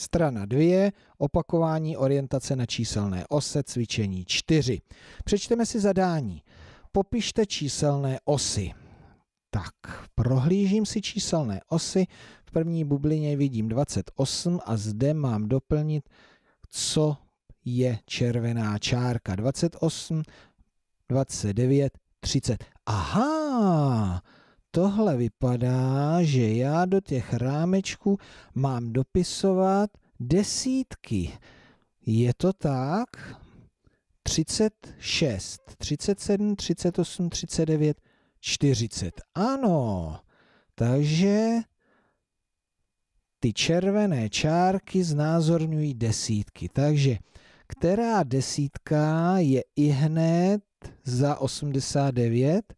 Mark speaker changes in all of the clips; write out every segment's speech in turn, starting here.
Speaker 1: Strana 2, opakování orientace na číselné ose, cvičení 4. Přečteme si zadání. Popište číselné osy. Tak, prohlížím si číselné osy. V první bublině vidím 28 a zde mám doplnit, co je červená čárka. 28, 29, 30. Aha, tohle vypadá, že já do těch rámečků mám dopisovat desítky. Je to tak? 36, 37, 38, 39, 40. Ano, takže ty červené čárky znázorňují desítky. Takže která desítka je i hned za 89?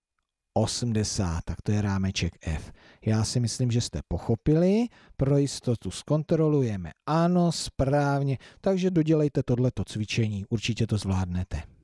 Speaker 1: 80, tak to je rámeček F. Já si myslím, že jste pochopili, pro jistotu zkontrolujeme, ano, správně, takže dodělejte tohleto cvičení, určitě to zvládnete.